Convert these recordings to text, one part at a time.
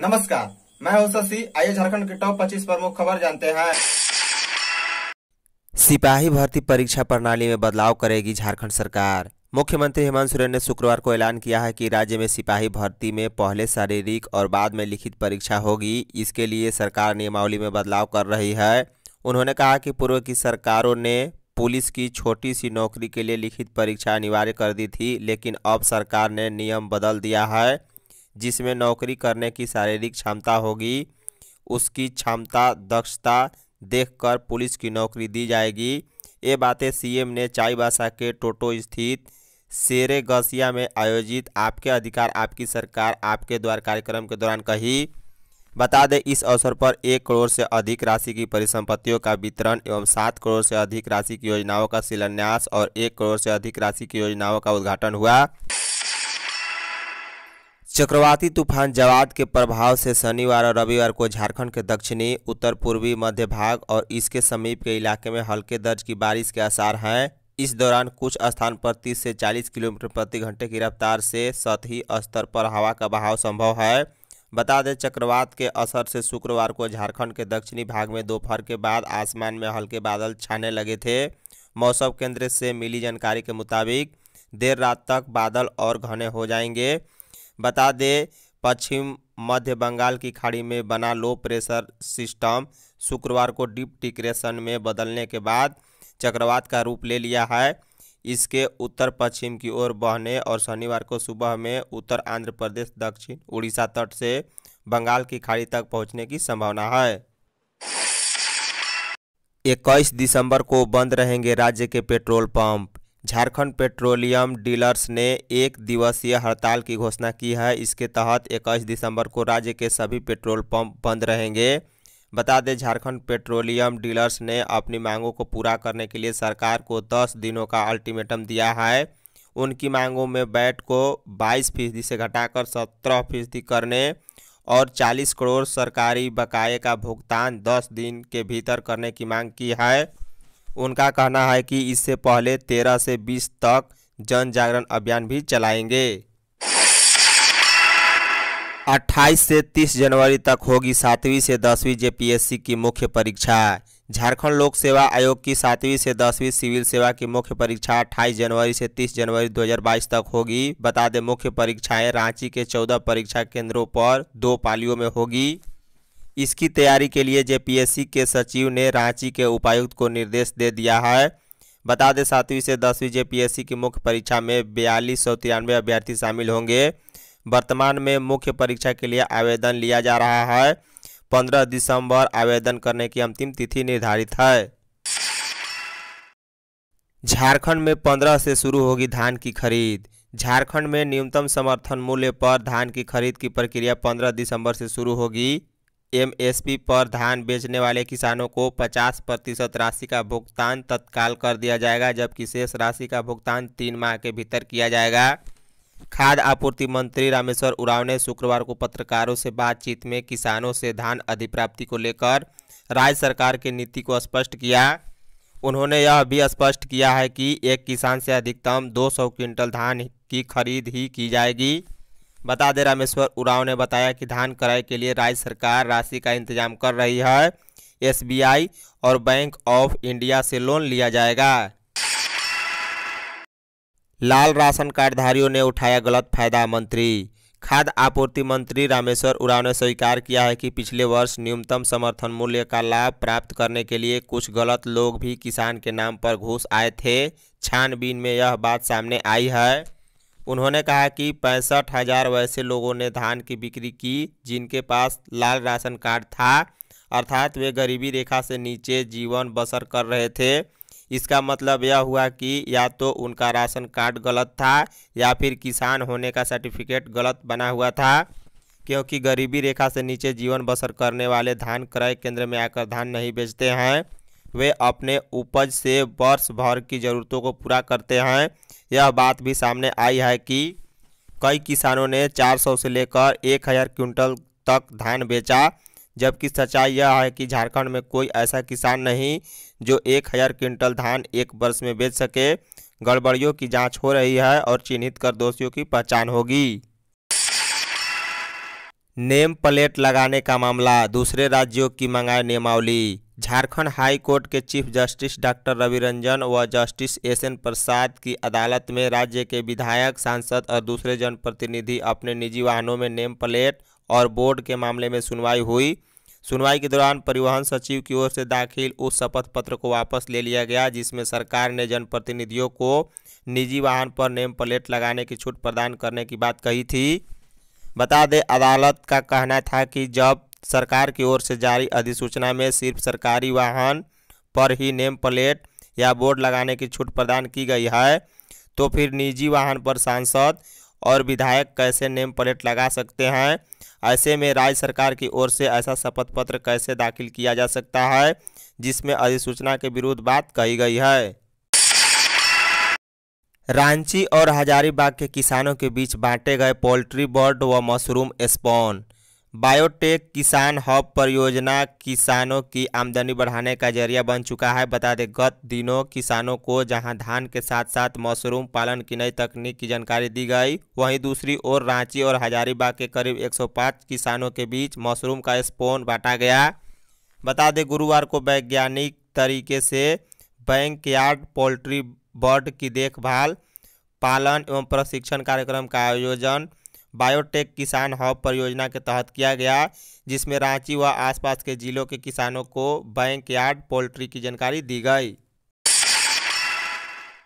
नमस्कार मैं हूं शशि आइए झारखंड के टॉप 25 प्रमुख खबर जानते हैं सिपाही भर्ती परीक्षा प्रणाली में बदलाव करेगी झारखंड सरकार मुख्यमंत्री हेमंत सोरेन ने शुक्रवार को ऐलान किया है कि राज्य में सिपाही भर्ती में पहले शारीरिक और बाद में लिखित परीक्षा होगी इसके लिए सरकार नियमावली में बदलाव कर रही है उन्होंने कहा कि पूर्व की सरकारों ने पुलिस की छोटी सी नौकरी के लिए लिखित परीक्षा अनिवार्य कर दी थी लेकिन अब सरकार ने नियम बदल दिया है जिसमें नौकरी करने की शारीरिक क्षमता होगी उसकी क्षमता दक्षता देखकर पुलिस की नौकरी दी जाएगी ये बातें सीएम ने चाईबासा के टोटो स्थित शेरे गसिया में आयोजित आपके अधिकार आपकी सरकार आपके द्वार कार्यक्रम के दौरान कही बता दें इस अवसर पर एक करोड़ से अधिक राशि की परिसंपत्तियों का वितरण एवं सात करोड़ से अधिक राशि की योजनाओं का शिलान्यास और एक करोड़ से अधिक राशि की योजनाओं का उद्घाटन हुआ चक्रवाती तूफान जवाद के प्रभाव से शनिवार और रविवार को झारखंड के दक्षिणी उत्तर पूर्वी मध्य भाग और इसके समीप के इलाके में हल्के दर्ज की बारिश के आसार हैं इस दौरान कुछ स्थान पर 30 से 40 किलोमीटर प्रति घंटे की रफ्तार से सतही स्तर पर हवा का बहाव संभव है बता दें चक्रवात के असर से शुक्रवार को झारखंड के दक्षिणी भाग में दोपहर के बाद आसमान में हल्के बादल छाने लगे थे मौसम केंद्र से मिली जानकारी के मुताबिक देर रात तक बादल और घने हो जाएंगे बता दें पश्चिम मध्य बंगाल की खाड़ी में बना लो प्रेशर सिस्टम शुक्रवार को डीप डिक्रेशन में बदलने के बाद चक्रवात का रूप ले लिया है इसके उत्तर पश्चिम की ओर बहने और शनिवार को सुबह में उत्तर आंध्र प्रदेश दक्षिण उड़ीसा तट से बंगाल की खाड़ी तक पहुंचने की संभावना है इक्कीस दिसंबर को बंद रहेंगे राज्य के petrol pump Jharkhand petroleum dealers ने एक दिवसीय हड़ताल की घोषणा की है इसके तहत इक्कीस दिसंबर को राज्य के सभी पेट्रोल पंप बंद रहेंगे बता दें झारखंड पेट्रोलियम डीलर्स ने अपनी मांगों को पूरा करने के लिए सरकार को 10 दिनों का अल्टीमेटम दिया है उनकी मांगों में बैट को 22 फीसदी से घटाकर 17 फीसदी करने और 40 करोड़ सरकारी बकाए का भुगतान 10 दिन के भीतर करने की मांग की है उनका कहना है कि इससे पहले 13 से 20 तक जन जागरण अभियान भी चलाएंगे 28 से 30 जनवरी तक होगी सातवीं से दसवीं जेपीएससी की मुख्य परीक्षा झारखंड लोक सेवा आयोग की सातवीं से दसवीं सिविल सेवा की मुख्य परीक्षा 28 जनवरी से 30 जनवरी 2022 तक होगी बता दें मुख्य परीक्षाएं रांची के 14 परीक्षा केंद्रों पर दो पालियों में होगी इसकी तैयारी के लिए जेपीएससी के सचिव ने रांची के उपायुक्त को निर्देश दे दिया है बता दें सातवीं से दसवीं जेपीएससी की मुख्य परीक्षा में बयालीस सौ तिरानवे अभ्यर्थी शामिल होंगे वर्तमान में मुख्य परीक्षा के लिए आवेदन लिया जा रहा है पंद्रह दिसंबर आवेदन करने की अंतिम तिथि निर्धारित है झारखंड में पंद्रह से शुरू होगी धान की खरीद झारखंड में न्यूनतम समर्थन मूल्य पर धान की खरीद की प्रक्रिया पंद्रह दिसंबर से शुरू होगी एमएसपी पर धान बेचने वाले किसानों को 50 प्रतिशत राशि का भुगतान तत्काल कर दिया जाएगा जबकि शेष राशि का भुगतान तीन माह के भीतर किया जाएगा खाद्य आपूर्ति मंत्री रामेश्वर उराव ने शुक्रवार को पत्रकारों से बातचीत में किसानों से धान अधिप्राप्ति को लेकर राज्य सरकार की नीति को स्पष्ट किया उन्होंने यह भी स्पष्ट किया है कि एक किसान से अधिकतम 200 क्विंटल धान की खरीद ही की जाएगी बता दें रामेश्वर उराव ने बताया कि धान क्रय के लिए राज्य सरकार राशि का इंतजाम कर रही है एसबीआई और बैंक ऑफ इंडिया से लोन लिया जाएगा लाल राशन कार्डधारियों ने उठाया गलत फायदा मंत्री खाद्य आपूर्ति मंत्री रामेश्वर उराव ने स्वीकार किया है कि पिछले वर्ष न्यूनतम समर्थन मूल्य का लाभ प्राप्त करने के लिए कुछ गलत लोग भी किसान के नाम पर घूस आए थे छानबीन में यह बात सामने आई है उन्होंने कहा कि पैंसठ हजार वैसे लोगों ने धान की बिक्री की जिनके पास लाल राशन कार्ड था अर्थात वे गरीबी रेखा से नीचे जीवन बसर कर रहे थे इसका मतलब यह हुआ कि या तो उनका राशन कार्ड गलत था या फिर किसान होने का सर्टिफिकेट गलत बना हुआ था क्योंकि गरीबी रेखा से नीचे जीवन बसर करने वाले धान क्रय केंद्र में आकर धान नहीं बेचते हैं वे अपने उपज से वर्ष भर की ज़रूरतों को पूरा करते हैं यह बात भी सामने आई है कि कई किसानों ने 400 से लेकर 1000 क्विंटल तक धान बेचा जबकि सच्चाई यह है कि झारखंड में कोई ऐसा किसान नहीं जो 1000 क्विंटल धान एक वर्ष में बेच सके गड़बड़ियों की जांच हो रही है और चिन्हित कर दोषियों की पहचान होगी नेम प्लेट लगाने का मामला दूसरे राज्यों की मंगाए नियमावली झारखंड हाई कोर्ट के चीफ जस्टिस डॉक्टर रविरंजन व जस्टिस एस एन प्रसाद की अदालत में राज्य के विधायक सांसद और दूसरे जनप्रतिनिधि अपने निजी वाहनों में नेम प्लेट और बोर्ड के मामले में सुनवाई हुई सुनवाई के दौरान परिवहन सचिव की ओर से दाखिल उस शपथ पत्र को वापस ले लिया गया जिसमें सरकार ने जनप्रतिनिधियों को निजी वाहन पर नेम प्लेट लगाने की छूट प्रदान करने की बात कही थी बता दें अदालत का कहना था कि जब सरकार की ओर से जारी अधिसूचना में सिर्फ सरकारी वाहन पर ही नेम प्लेट या बोर्ड लगाने की छूट प्रदान की गई है तो फिर निजी वाहन पर सांसद और विधायक कैसे नेम प्लेट लगा सकते हैं ऐसे में राज्य सरकार की ओर से ऐसा शपथ पत्र कैसे दाखिल किया जा सकता है जिसमें अधिसूचना के विरुद्ध बात कही गई है रांची और हजारीबाग के किसानों के बीच बांटे गए पोल्ट्री बर्ड व मशरूम स्पॉन बायोटेक किसान हब परियोजना किसानों की आमदनी बढ़ाने का जरिया बन चुका है बता दें गत दिनों किसानों को जहां धान के साथ साथ मशरूम पालन की नई तकनीक की जानकारी दी गई वहीं दूसरी ओर रांची और हजारीबाग के करीब 105 किसानों के बीच मशरूम का स्पोन बांटा गया बता दें गुरुवार को वैज्ञानिक तरीके से बैंक यार्ड पोल्ट्री बर्ड की देखभाल पालन एवं प्रशिक्षण कार्यक्रम का आयोजन बायोटेक किसान हब परियोजना के तहत किया गया जिसमें रांची व आसपास के जिलों के किसानों को बैंक यार्ड पोल्ट्री की जानकारी दी गई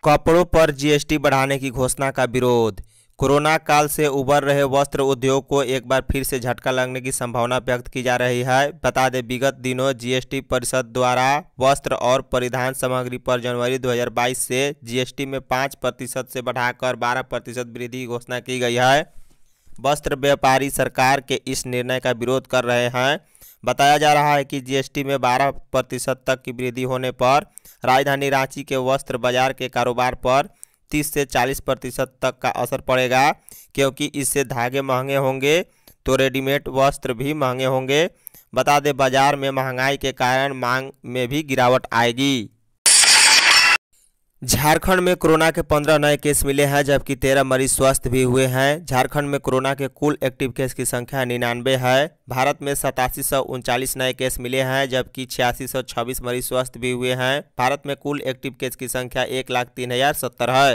कपड़ों पर जीएसटी बढ़ाने की घोषणा का विरोध कोरोना काल से उबर रहे वस्त्र उद्योग को एक बार फिर से झटका लगने की संभावना व्यक्त की जा रही है बता दें विगत दिनों जीएसटी परिषद द्वारा वस्त्र और परिधान सामग्री पर जनवरी 2022 से जीएसटी में 5 प्रतिशत से बढ़ाकर 12 प्रतिशत वृद्धि की घोषणा की गई है वस्त्र व्यापारी सरकार के इस निर्णय का विरोध कर रहे हैं बताया जा रहा है कि जीएसटी में 12 प्रतिशत तक की वृद्धि होने पर राजधानी रांची के वस्त्र बाजार के कारोबार पर 30 से 40 प्रतिशत तक का असर पड़ेगा क्योंकि इससे धागे महंगे होंगे तो रेडीमेड वस्त्र भी महंगे होंगे बता दें बाजार में महंगाई के कारण मांग में भी गिरावट आएगी झारखंड में कोरोना के 15 नए केस मिले हैं जबकि 13 मरीज स्वस्थ भी हुए हैं झारखंड में कोरोना के कुल एक्टिव केस की संख्या निन्यानवे है भारत में सतासी नए केस मिले हैं जबकि छियासी मरीज स्वस्थ भी हुए हैं भारत में कुल एक्टिव केस की संख्या एक लाख तीन हजार सत्तर है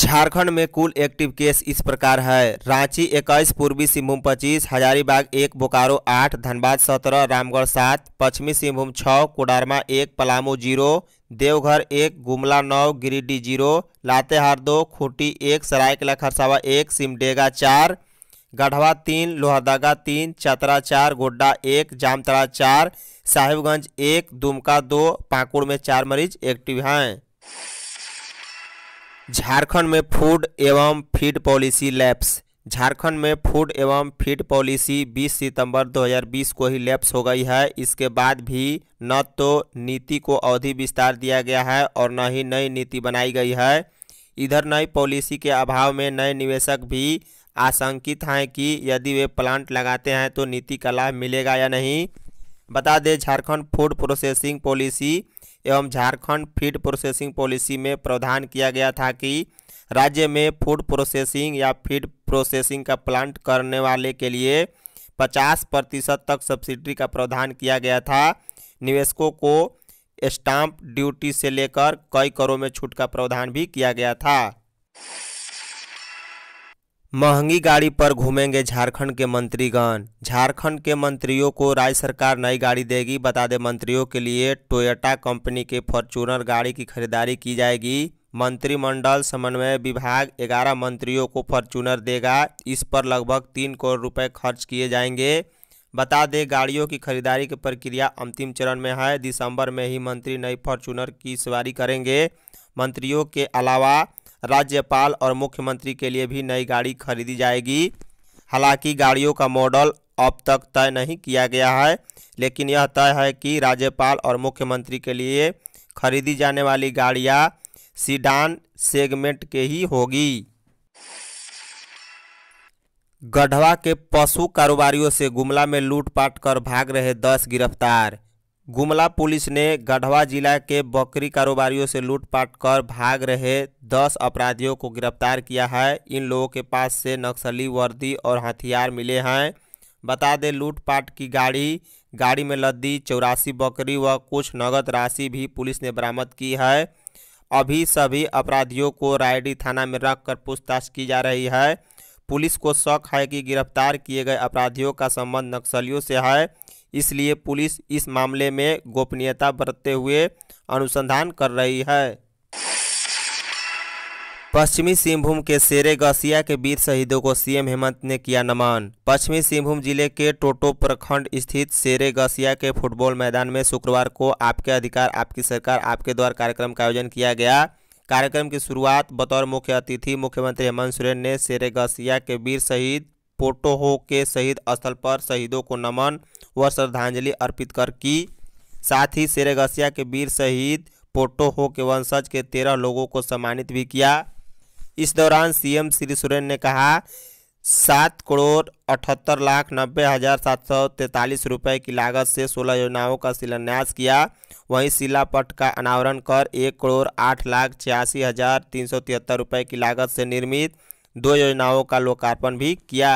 झारखंड में कुल एक्टिव केस इस प्रकार है रांची इक्कीस पूर्वी सिंहभूम पच्चीस हजारीबाग एक बोकारो आठ धनबाद सत्रह रामगढ़ सात पश्चिमी सिंहभूम छः कोडरमा एक पलामू जीरो देवघर एक गुमला नौ गिरिडीह जीरो लातेहार दो खूंटी एक सरायकला खरसावा एक सिमडेगा चार गढ़वा तीन लोहरदगा तीन चतरा चार गोड्डा एक जामतरा चार साहिबगंज एक दुमका दो पाकुड़ में चार मरीज एक्टिव हैं झारखंड में फूड एवं फीड पॉलिसी लैप्स झारखंड में फूड एवं फीड पॉलिसी 20 सितंबर 2020 को ही लैप्स हो गई है इसके बाद भी न तो नीति को अवधि विस्तार दिया गया है और न ही नई नीति बनाई गई है इधर नई पॉलिसी के अभाव में नए निवेशक भी आशंकित हैं कि यदि वे प्लांट लगाते हैं तो नीति का लाभ मिलेगा या नहीं बता दें झारखंड फूड प्रोसेसिंग पॉलिसी एवं झारखंड फीड प्रोसेसिंग पॉलिसी में प्रावधान किया गया था कि राज्य में फूड प्रोसेसिंग या फीड प्रोसेसिंग का प्लांट करने वाले के लिए 50 प्रतिशत तक सब्सिडी का प्रावधान किया गया था निवेशकों को स्टाम्प ड्यूटी से लेकर कई करों में छूट का प्रावधान भी किया गया था महंगी गाड़ी पर घूमेंगे झारखंड के मंत्रीगण झारखंड के मंत्रियों को राज्य सरकार नई गाड़ी देगी बता दें मंत्रियों के लिए टोयोटा कंपनी के फॉर्चूनर गाड़ी की खरीदारी की जाएगी मंत्रिमंडल समन्वय विभाग ग्यारह मंत्रियों को फॉर्चूनर देगा इस पर लगभग तीन करोड़ रुपए खर्च किए जाएंगे बता दें गाड़ियों की खरीदारी की प्रक्रिया अंतिम चरण में है दिसंबर में ही मंत्री नई फॉर्चूनर की सवारी करेंगे मंत्रियों के अलावा राज्यपाल और मुख्यमंत्री के लिए भी नई गाड़ी खरीदी जाएगी हालांकि गाड़ियों का मॉडल अब तक तय नहीं किया गया है लेकिन यह तय है कि राज्यपाल और मुख्यमंत्री के लिए खरीदी जाने वाली गाड़ियां सीडान सेगमेंट के ही होगी गढ़वा के पशु कारोबारियों से गुमला में लूटपाट कर भाग रहे दस गिरफ्तार गुमला पुलिस ने गढ़वा जिला के बकरी कारोबारियों से लूटपाट कर भाग रहे दस अपराधियों को गिरफ्तार किया है इन लोगों के पास से नक्सली वर्दी और हथियार मिले हैं बता दें लूटपाट की गाड़ी गाड़ी में लद्दी चौरासी बकरी व कुछ नगद राशि भी पुलिस ने बरामद की है अभी सभी अपराधियों को रायडी थाना में रखकर पूछताछ की जा रही है पुलिस को शक है कि गिरफ्तार किए गए अपराधियों का संबंध नक्सलियों से है इसलिए पुलिस इस मामले में गोपनीयता बरतते हुए अनुसंधान कर रही है पश्चिमी सिंहभूम के शेरे गसिया के वीर शहीदों को सीएम हेमंत ने किया नमन पश्चिमी सिंहभूम जिले के टोटो प्रखंड स्थित शेरे गसिया के फुटबॉल मैदान में शुक्रवार को आपके अधिकार आपकी सरकार आपके द्वार कार्यक्रम का आयोजन किया गया कार्यक्रम की शुरुआत बतौर मुख्य अतिथि मुख्यमंत्री हेमंत सोरेन ने शेरे गसिया के वीर शहीद पोर्टोहो के शहीद स्थल पर शहीदों को नमन व श्रद्धांजलि अर्पित कर की साथ ही सेरेगसिया के वीर शहीद पोटोहो के वंशज के तेरह लोगों को सम्मानित भी किया इस दौरान सीएम श्री सुरेन ने कहा सात करोड़ अठहत्तर लाख नब्बे हज़ार सात सौ तैंतालीस रुपये की लागत से सोलह योजनाओं का शिलान्यास किया वहीं शिलापट का अनावरण कर एक करोड़ आठ लाख छियासी हज़ार तीन सौ तिहत्तर रुपये की लागत से निर्मित दो योजनाओं का लोकार्पण भी किया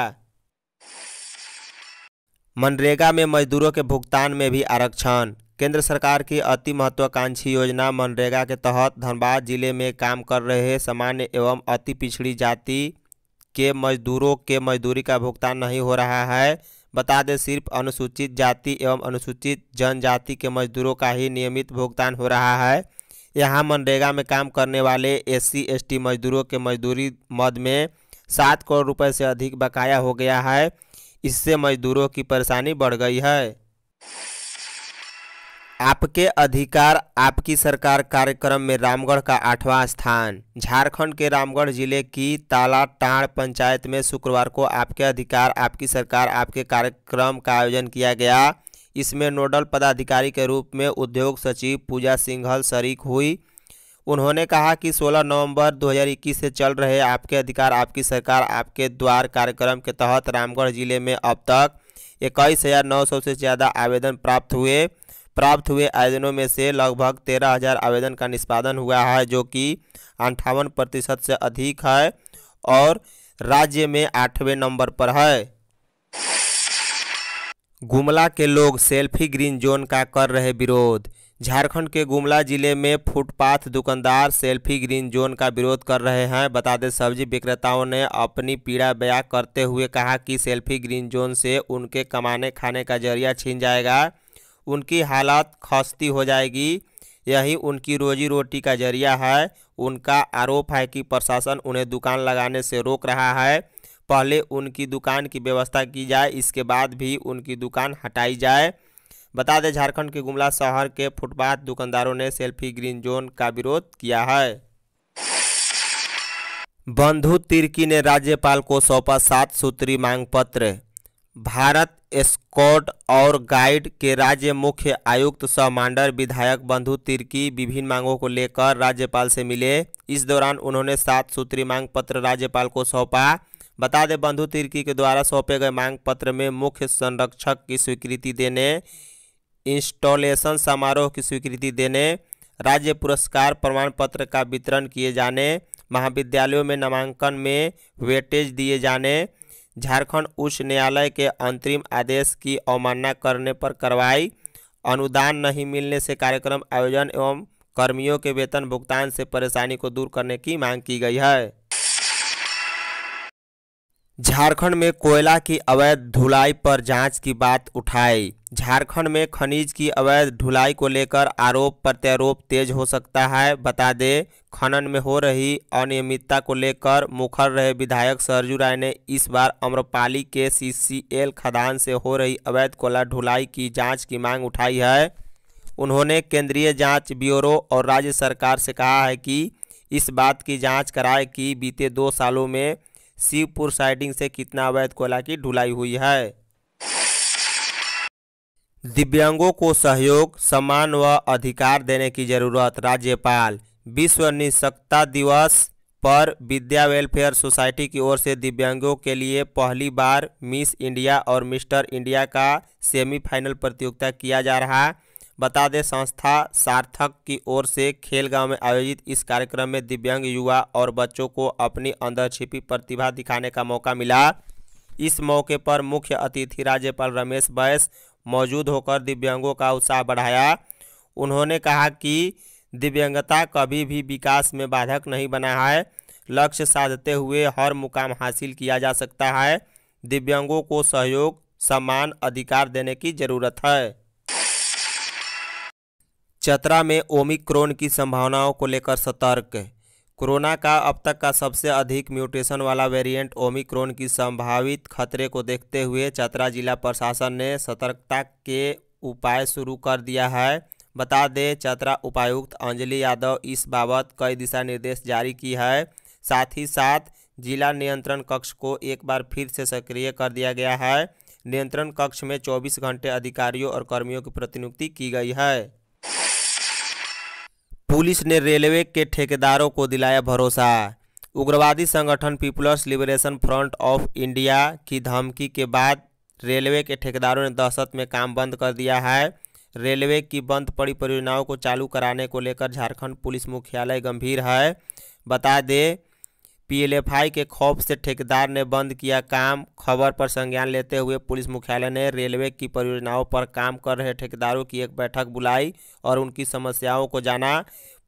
मनरेगा में मजदूरों के भुगतान में भी आरक्षण केंद्र सरकार की अति महत्वाकांक्षी योजना मनरेगा के तहत धनबाद जिले में काम कर रहे सामान्य एवं अति पिछड़ी जाति के मजदूरों के मजदूरी का भुगतान नहीं हो रहा है बता दें सिर्फ अनुसूचित जाति एवं अनुसूचित जनजाति के मजदूरों का ही नियमित भुगतान हो रहा है यहाँ मनरेगा में काम करने वाले एससी एसटी मजदूरों के मजदूरी मद में सात करोड़ रुपए से अधिक बकाया हो गया है इससे मजदूरों की परेशानी बढ़ गई है आपके अधिकार आपकी सरकार कार्यक्रम में रामगढ़ का आठवां स्थान झारखंड के रामगढ़ जिले की तालाटाड़ पंचायत में शुक्रवार को आपके अधिकार आपकी सरकार आपके कार्यक्रम का आयोजन किया गया इसमें नोडल पदाधिकारी के रूप में उद्योग सचिव पूजा सिंघल शरीक हुई उन्होंने कहा कि 16 नवंबर 2021 से चल रहे आपके अधिकार आपकी सरकार आपके द्वार कार्यक्रम के तहत रामगढ़ जिले में अब तक इक्कीस हज़ार नौ सौ से ज़्यादा आवेदन प्राप्त हुए प्राप्त हुए आवेदनों में से लगभग तेरह हज़ार आवेदन का निष्पादन हुआ है जो कि अंठावन प्रतिशत से अधिक है और राज्य में आठवें नंबर पर है गुमला के लोग सेल्फी ग्रीन जोन का कर रहे विरोध झारखंड के गुमला जिले में फुटपाथ दुकानदार सेल्फी ग्रीन जोन का विरोध कर रहे हैं बता दें सब्जी विक्रेताओं ने अपनी पीड़ा बया करते हुए कहा कि सेल्फी ग्रीन जोन से उनके कमाने खाने का जरिया छीन जाएगा उनकी हालात खस्ती हो जाएगी यही उनकी रोजी रोटी का जरिया है उनका आरोप है कि प्रशासन उन्हें दुकान लगाने से रोक रहा है पहले उनकी दुकान की व्यवस्था की जाए इसके बाद भी उनकी दुकान हटाई जाए बता दें झारखंड के गुमला शहर के फुटपाथ दुकानदारों ने सेल्फी ग्रीन जोन का विरोध किया है बंधु तिर्की ने राज्यपाल को सौंपा सात सूत्री मांग पत्र भारत स्कॉट और गाइड के राज्य मुख्य आयुक्त सह मांडर विधायक बंधु तिर्की विभिन्न मांगों को लेकर राज्यपाल से मिले इस दौरान उन्होंने सात सूत्री मांग पत्र राज्यपाल को सौंपा बता दें बंधु तिर्की के द्वारा सौंपे गए मांग पत्र में मुख्य संरक्षक की स्वीकृति देने इंस्टॉलेशन समारोह की स्वीकृति देने राज्य पुरस्कार प्रमाण पत्र का वितरण किए जाने महाविद्यालयों में नामांकन में वेटेज दिए जाने झारखंड उच्च न्यायालय के अंतरिम आदेश की अवमानना करने पर कार्रवाई अनुदान नहीं मिलने से कार्यक्रम आयोजन एवं कर्मियों के वेतन भुगतान से परेशानी को दूर करने की मांग की गई है झारखंड में कोयला की अवैध ढुलाई पर जांच की बात उठाई झारखंड में खनिज की अवैध ढुलाई को लेकर आरोप प्रत्यारोप तेज हो सकता है बता दें खनन में हो रही अनियमितता को लेकर मुखर रहे विधायक सरजू राय ने इस बार अम्रपाली के सीसीएल खदान से हो रही अवैध कोयला ढुलाई की जाँच की मांग उठाई है उन्होंने केंद्रीय जाँच ब्यूरो और राज्य सरकार से कहा है कि इस बात की जाँच कराए कि बीते दो सालों में शिवपुर साइडिंग से कितना अवैध कोयला की ढुलाई हुई है दिव्यांगों को सहयोग सम्मान व अधिकार देने की जरूरत राज्यपाल विश्व निशक्ता दिवस पर विद्या वेलफेयर सोसाइटी की ओर से दिव्यांगों के लिए पहली बार मिस इंडिया और मिस्टर इंडिया का सेमीफाइनल प्रतियोगिता किया जा रहा है बता दें संस्था सार्थक की ओर से खेलगांव में आयोजित इस कार्यक्रम में दिव्यांग युवा और बच्चों को अपनी अंदर छिपी प्रतिभा दिखाने का मौका मिला इस मौके पर मुख्य अतिथि राज्यपाल रमेश बैस मौजूद होकर दिव्यांगों का उत्साह बढ़ाया उन्होंने कहा कि दिव्यांगता कभी भी विकास में बाधक नहीं बना है लक्ष्य साधते हुए हर मुकाम हासिल किया जा सकता है दिव्यांगों को सहयोग सम्मान अधिकार देने की ज़रूरत है चतरा में ओमिक्रोन की संभावनाओं को लेकर सतर्क कोरोना का अब तक का सबसे अधिक म्यूटेशन वाला वेरिएंट ओमिक्रोन की संभावित खतरे को देखते हुए चतरा जिला प्रशासन ने सतर्कता के उपाय शुरू कर दिया है बता दें चतरा उपायुक्त अंजलि यादव इस बाबत कई दिशा निर्देश जारी की है साथ ही साथ जिला नियंत्रण कक्ष को एक बार फिर से सक्रिय कर दिया गया है नियंत्रण कक्ष में 24 घंटे अधिकारियों और कर्मियों की प्रतिनियुक्ति की गई है पुलिस ने रेलवे के ठेकेदारों को दिलाया भरोसा उग्रवादी संगठन people's liberation front of India की धमकी के बाद रेलवे के ठेकेदारों ने दहशत में काम बंद कर दिया है रेलवे की बंद पड़ी परियोजनाओं को चालू कराने को लेकर झारखंड पुलिस मुख्यालय गंभीर है बता दें पीएलएफआई के खौफ से ठेकेदार ने बंद किया काम खबर पर संज्ञान लेते हुए पुलिस मुख्यालय ने रेलवे की परियोजनाओं पर काम कर रहे ठेकेदारों की एक बैठक बुलाई और उनकी समस्याओं को जाना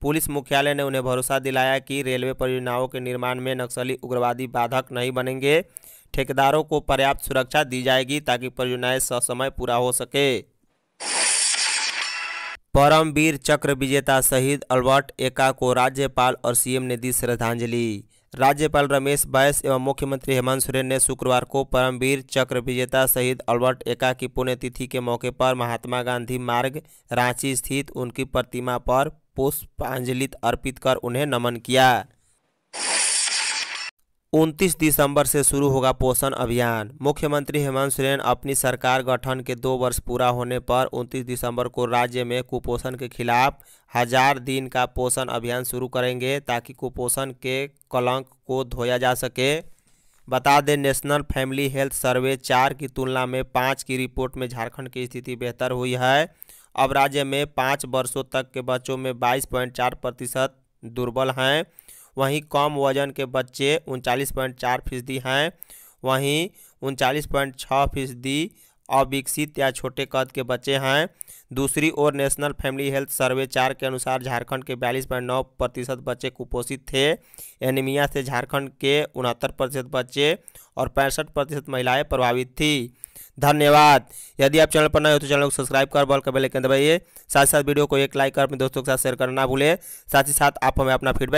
पुलिस मुख्यालय ने उन्हें भरोसा दिलाया कि रेलवे परियोजनाओं के निर्माण में नक्सली उग्रवादी बाधक नहीं बनेंगे ठेकेदारों को पर्याप्त सुरक्षा दी जाएगी ताकि परियोजनाएं ससमय पूरा हो सके परमवीर चक्र विजेता शहीद अल्बर्ट एका को राज्यपाल और सीएम ने दी श्रद्धांजलि राज्यपाल रमेश बैस एवं मुख्यमंत्री हेमंत सोरेन ने शुक्रवार को परमवीर चक्र विजेता शहीद अल्बर्ट एका की पुण्यतिथि के मौके पर महात्मा गांधी मार्ग रांची स्थित उनकी प्रतिमा पर पुष्पांजलि अर्पित कर उन्हें नमन किया उनतीस दिसंबर से शुरू होगा पोषण अभियान मुख्यमंत्री हेमंत सोरेन अपनी सरकार गठन के दो वर्ष पूरा होने पर उनतीस दिसंबर को राज्य में कुपोषण के खिलाफ हजार दिन का पोषण अभियान शुरू करेंगे ताकि कुपोषण के कलंक को धोया जा सके बता दें नेशनल फैमिली हेल्थ सर्वे चार की तुलना में पाँच की रिपोर्ट में झारखंड की स्थिति बेहतर हुई है अब राज्य में पाँच वर्षों तक के बच्चों में बाईस प्रतिशत दुर्बल हैं वहीं कम वजन के बच्चे उनचालीस पॉइंट चार फीसदी हैं वहीं उनचालीस पॉइंट छः फीसदी अविकसित या छोटे कद के बच्चे हैं दूसरी ओर नेशनल फैमिली हेल्थ सर्वे चार के अनुसार झारखंड के बयालीस पॉइंट नौ प्रतिशत बच्चे कुपोषित थे एनीमिया से झारखंड के उनहत्तर प्रतिशत बच्चे और पैंसठ प्रतिशत महिलाएँ प्रभावित थी धन्यवाद यदि आप चैनल पर नए हो तो चैनल को सब्सक्राइब कर बॉल का बेल आइकन दबाइए साथ ही साथ वीडियो को एक लाइक कर अपने दोस्तों के साथ शेयर करना ना भूलें साथ ही साथ आप हमें अपना फीडबैक